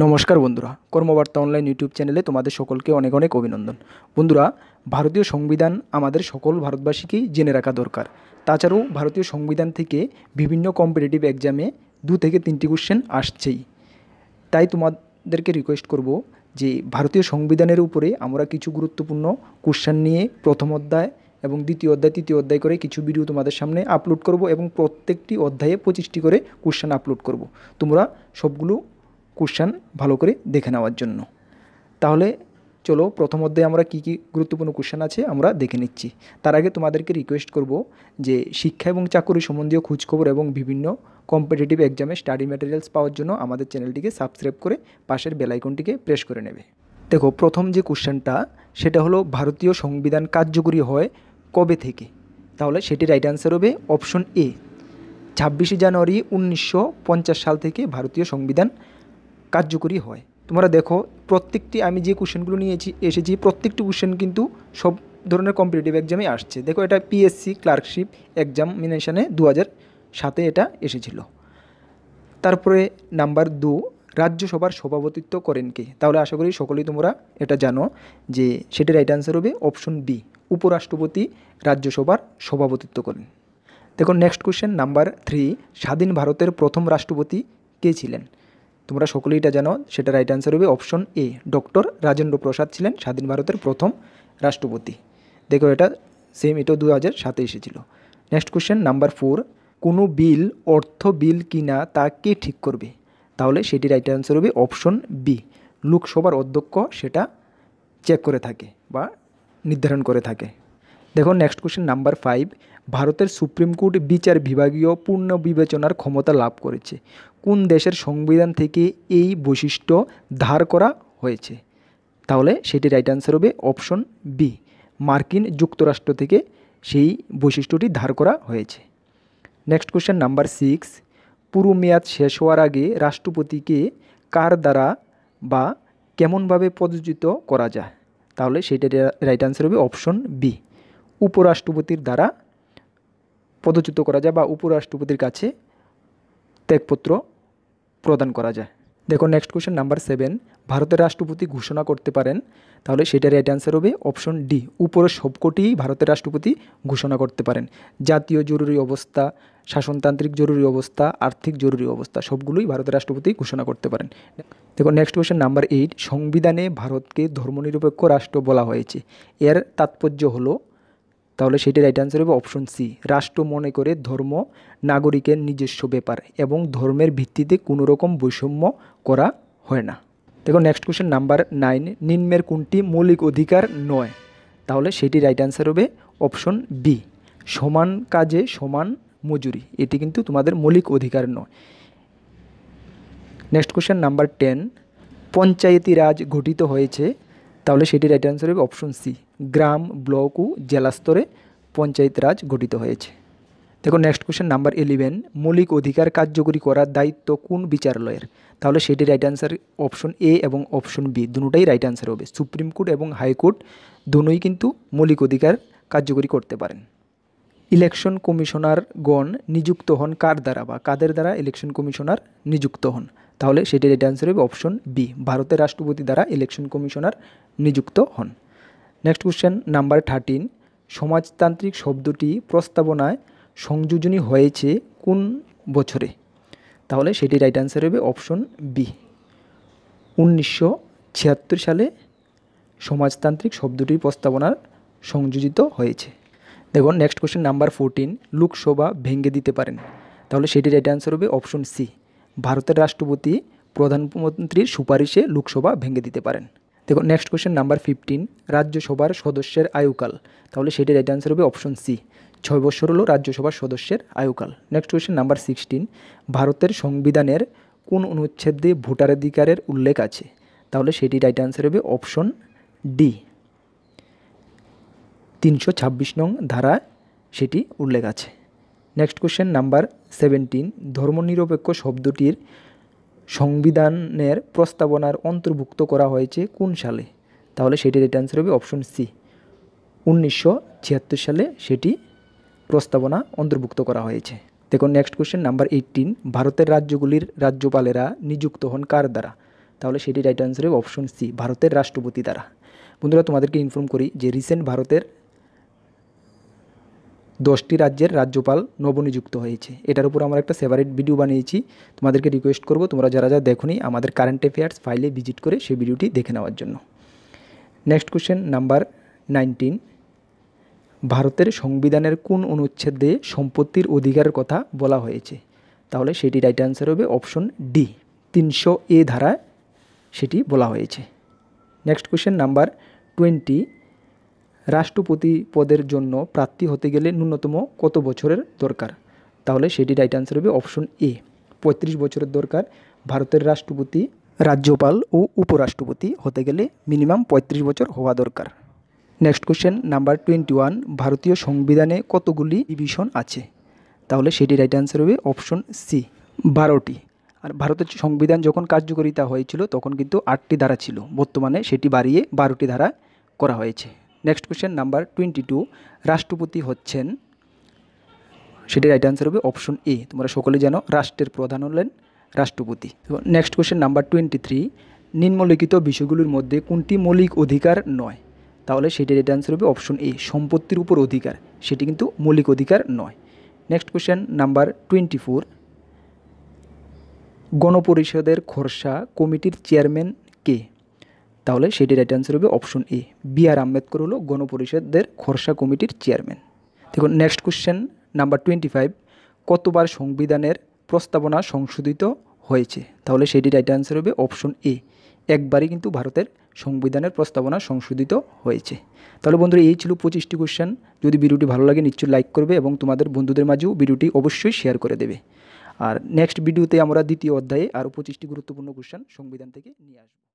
নমস্কার বন্ধুরা কর্মবার্তা online YouTube চ্যানেলে তোমাদের সকলকে অনেক অনেক অভিনন্দন বন্ধুরা ভারতীয় সংবিধান আমাদের সকল ভারতবাসীকেই জেনে রাখা দরকার তাছাড়াও ভারতীয় সংবিধান থেকে বিভিন্ন কম্পিটিটিভ এক্সামে দু থেকে তিনটি কোশ্চেন আসছেই তাই তোমাদেরকে রিকোয়েস্ট করব যে ভারতীয় সংবিধানের উপরে আমরা কিছু গুরুত্বপূর্ণ কোশ্চেন নিয়ে প্রথম অধ্যায় এবং দ্বিতীয় অধ্যায় তৃতীয় অধ্যায় করে কিছু ভিডিও তোমাদের সামনে আপলোড করব এবং প্রত্যেকটি অধ্যায়ে পঁচিশটি করে কোশ্চেন আপলোড করব তোমরা সবগুলো কোশ্চান ভালো করে দেখে নেওয়ার জন্য তাহলে চলো প্রথম অধ্যায়ে আমরা কী কী গুরুত্বপূর্ণ কোশ্চেন আছে আমরা দেখে নিচ্ছি তার আগে তোমাদেরকে রিকোয়েস্ট করব যে শিক্ষা এবং চাকরি সম্বন্ধীয় খোঁজখবর এবং বিভিন্ন কম্পিটিটিভ এক্সামে স্টাডি ম্যাটেরিয়ালস পাওয়ার জন্য আমাদের চ্যানেলটিকে সাবস্ক্রাইব করে পাশের বেলাইকনটিকে প্রেস করে নেবে দেখো প্রথম যে কোশ্চেনটা সেটা হলো ভারতীয় সংবিধান কার্যকরী হয় কবে থেকে তাহলে সেটি রাইট অ্যান্সার হবে অপশন এ ছাব্বিশে জানুয়ারি উনিশশো সাল থেকে ভারতীয় সংবিধান কার্যকরী হয় তোমরা দেখো প্রত্যেকটি আমি যে কোশ্চেনগুলো নিয়েছি এসেছি প্রত্যেকটি কোশ্চেন কিন্তু সব ধরনের কম্পিটিটিভ এক্সামে আসছে দেখো এটা পিএসসি ক্লার্কশিপ এক্সামিনেশানে দু হাজার সাতে এটা এসেছিল তারপরে নাম্বার দু রাজ্যসভার সভাপতিত্ব করেন কে তাহলে আশা করি সকলেই তোমরা এটা জানো যে সেটি রাইট অ্যান্সার হবে অপশন বি উপরাষ্ট্রপতি রাজ্যসভার সভাপতিত্ব করেন দেখো নেক্সট কোশ্চেন নাম্বার থ্রি স্বাধীন ভারতের প্রথম রাষ্ট্রপতি কে ছিলেন তোমরা সকলেই এটা জানো সেটা রাইট অ্যান্সার হবে option A doctor Rajendra Prasad ছিলেন স্বাধীন ভারতের প্রথম রাষ্ট্রপতি দেখো এটা সেম এটাও দু হাজার সাতে এসেছিল নেক্সট কোশ্চেন নাম্বার ফোর কোনো বিল অর্থ বিল কিনা তা কে ঠিক করবে তাহলে সেটি রাইট অ্যান্সার হবে অপশন বি লোকসভার অধ্যক্ষ সেটা চেক করে থাকে বা নির্ধারণ করে থাকে দেখুন নেক্সট কোশ্চেন নাম্বার ফাইভ ভারতের সুপ্রিম কোর্ট বিচার বিভাগীয় পূর্ণ বিবেচনার ক্ষমতা লাভ করেছে কোন দেশের সংবিধান থেকে এই বৈশিষ্ট্য ধার করা হয়েছে তাহলে সেটি রাইট অ্যান্সার হবে অপশন বি মার্কিন যুক্তরাষ্ট্র থেকে সেই বৈশিষ্ট্যটি ধার করা হয়েছে নেক্সট কোশ্চেন নাম্বার সিক্স পুরো মেয়াদ শেষ হওয়ার আগে রাষ্ট্রপতিকে কার দ্বারা বা কেমনভাবে প্রযোজিত করা যায় তাহলে সেটা রাইট অ্যান্সার হবে অপশন বি উপরাষ্ট্রপতির দ্বারা পদচ্যুত করা যায় বা উপরাষ্ট্রপতির কাছে ত্যাগপত্র প্রদান করা যায় দেখো নেক্সট কোয়েশ্চেন নাম্বার সেভেন ভারতের রাষ্ট্রপতি ঘোষণা করতে পারেন তাহলে সেটার রাইট অ্যান্সার হবে অপশন ডি উপরে সবকটি ভারতের রাষ্ট্রপতি ঘোষণা করতে পারেন জাতীয় জরুরি অবস্থা শাসনতান্ত্রিক জরুরি অবস্থা আর্থিক জরুরি অবস্থা সবগুলোই ভারতের রাষ্ট্রপতি ঘোষণা করতে পারেন দেখো নেক্সট কোয়েশ্চেন নাম্বার এইট সংবিধানে ভারতকে ধর্মনিরপেক্ষ রাষ্ট্র বলা হয়েছে এর তাৎপর্য হলো তাহলে সেটি রাইট অ্যান্সার হবে অপশন সি রাষ্ট্র মনে করে ধর্ম নাগরিকের নিজস্ব ব্যাপার এবং ধর্মের ভিত্তিতে কোনো রকম বৈষম্য করা হয় না দেখো নেক্সট কোয়েশ্চেন নাম্বার নাইন নিম্নের কোনটি মৌলিক অধিকার নয় তাহলে সেটি রাইট অ্যান্সার হবে অপশন বি সমান কাজে সমান মজুরি এটি কিন্তু তোমাদের মৌলিক অধিকার নয় next question number ten panchayati raj গঠিত হয়েছে তাহলে সেটি রাইট অ্যান্সার হবে অপশন সি গ্রাম ব্লক ও জেলা স্তরে পঞ্চায়েত রাজ গঠিত হয়েছে দেখো নেক্সট কোশ্চেন নাম্বার ইলেভেন মৌলিক অধিকার কার্যকরী করার দায়িত্ব কোন বিচারালয়ের তাহলে সেটি রাইট আনসার অপশন এ এবং অপশন বি দুটাই রাইট আনসার হবে সুপ্রিম কোর্ট এবং হাইকোর্ট দুটোই কিন্তু মৌলিক অধিকার কার্যকরী করতে পারেন ইলেকশন কমিশনারগণ নিযুক্ত হন কার দ্বারা বা কাদের দ্বারা ইলেকশন কমিশনার নিযুক্ত হন তাহলে সেটি রাইট আনসার হবে অপশন বি ভারতের রাষ্ট্রপতি দ্বারা ইলেকশন কমিশনার নিযুক্ত হন নেক্সট কোশ্চেন নাম্বার থার্টিন সমাজতান্ত্রিক শব্দটি প্রস্তাবনায় সংযোজনী হয়েছে কোন বছরে তাহলে সেটি রাইট অ্যান্সার হবে অপশন বি উনিশশো সালে সমাজতান্ত্রিক শব্দটির প্রস্তাবনার সংযোজিত হয়েছে দেখুন next question number fourteen Lok Sabha ভেঙে দিতে পারেন তাহলে সেটি রাইট অ্যান্সার হবে অপশন সি ভারতের রাষ্ট্রপতি প্রধানমন্ত্রীর সুপারিশে লোকসভা ভেঙে দিতে পারেন দেখুন নেক্সট কোয়েশ্চেন নাম্বার ফিফটিন রাজ্যসভার সদস্যের আয়ুকাল তাহলে সেটি রাইট আনসার হবে অপশন সি ছয় বছর হলো রাজ্যসভার সদস্যের আয়ুকাল নেক্সট কোয়েশ্চেন নাম্বার সিক্সটিন ভারতের সংবিধানের কোন অনুচ্ছেদে ভোটারাধিকারের উল্লেখ আছে তাহলে সেটি রাইট আনসার হবে অপশন ডি তিনশো ছাব্বিশ নং ধারা সেটি উল্লেখ আছে নেক্সট কোয়েশ্চেন নাম্বার সেভেন্টিন ধর্মনিরপেক্ষ শব্দটির সংবিধানের প্রস্তাবনার অন্তর্ভুক্ত করা হয়েছে কোন সালে তাহলে সেটির রেট অ্যান্সার হবে অপশন সি উনিশশো সালে সেটি প্রস্তাবনা অন্তর্ভুক্ত করা হয়েছে দেখুন নেক্সট কোশ্চেন নাম্বার এইটিন ভারতের রাজ্যগুলির রাজ্যপালেরা নিযুক্ত হন কার দ্বারা তাহলে সেটি রাইট অ্যান্সার হবে অপশন সি ভারতের রাষ্ট্রপতি দ্বারা বন্ধুরা তোমাদেরকে ইনফর্ম করি যে রিসেন্ট ভারতের দশটি রাজ্যের রাজ্যপাল নবনিযুক্ত হয়েছে এটার উপর আমরা একটা সেভারেট ভিডিও বানিয়েছি তোমাদেরকে রিকোয়েস্ট করব তোমরা যারা যা দেখো আমাদের কারেন্ট অ্যাফেয়ার্স ফাইলে ভিজিট করে সেই ভিডিওটি দেখে নেওয়ার জন্য নেক্সট কোশ্চেন নাম্বার নাইনটিন ভারতের সংবিধানের কোন অনুচ্ছেদে সম্পত্তির অধিকারের কথা বলা হয়েছে তাহলে সেটি রাইট অ্যান্সার হবে অপশন ডি তিনশো এ ধারায় সেটি বলা হয়েছে নেক্সট কোশ্চেন নাম্বার টোয়েন্টি রাষ্ট্রপতি পদের জন্য প্রার্থী হতে গেলে ন্যূনতম কত বছরের দরকার তাহলে সেটি রাইট আনসার হবে অপশন এ পঁয়ত্রিশ বছরের দরকার ভারতের রাষ্ট্রপতি রাজ্যপাল ও উপরাষ্ট্রপতি হতে গেলে মিনিমাম ৩৫ বছর হওয়া দরকার next question number twenty one ভারতীয় সংবিধানে কতগুলি ডিভিশন আছে তাহলে সেটি রাইট অ্যান্সার হবে অপশন সি বারোটি আর ভারতের সংবিধান যখন কার্যকরিতা হয়েছিল তখন কিন্তু আটটি ধারা ছিল বর্তমানে সেটি বাড়িয়ে বারোটি ধারা করা হয়েছে next question number twenty two রাষ্ট্রপতি হচ্ছেন সেটি রাইট অ্যান্সার হবে অপশন এ তোমরা সকলে জানো রাষ্ট্রের প্রধান হলেন রাষ্ট্রপতি next question number twenty three নিম্নলিখিত বিষয়গুলির মধ্যে কোনটি মৌলিক অধিকার নয় তাহলে সেটি এটা অ্যান্সার হবে অপশন এ সম্পত্তির উপর অধিকার সেটি কিন্তু মৌলিক অধিকার নয় next question number twenty four গণপরিষদের খরসা কমিটির চেয়ারম্যান কে তাহলে সেটি রাইট অ্যান্সার হবে option A B R Ambedkar হলো গণপরিষদের খরসা কমিটির চেয়ারম্যান দেখুন next question number twenty five কতবার সংবিধানের প্রস্তাবনা সংশোধিত হয়েছে তাহলে সেটি রাইট অ্যান্সার হবে অপশন এ একবারই কিন্তু ভারতের সংবিধানের প্রস্তাবনা সংশোধিত হয়েছে তাহলে বন্ধুরা এই ছিল পঁচিশটি কোশ্চেন যদি ভিডিওটি ভালো লাগে নিশ্চয়ই লাইক করবে এবং তোমাদের বন্ধুদের মাঝেও ভিডিওটি অবশ্যই শেয়ার করে দেবে আর নেক্সট ভিডিওতে আমরা দ্বিতীয় অধ্যায়ে আরও পঁচিশটি গুরুত্বপূর্ণ কোশ্চেন সংবিধান থেকে নিয়ে আসবো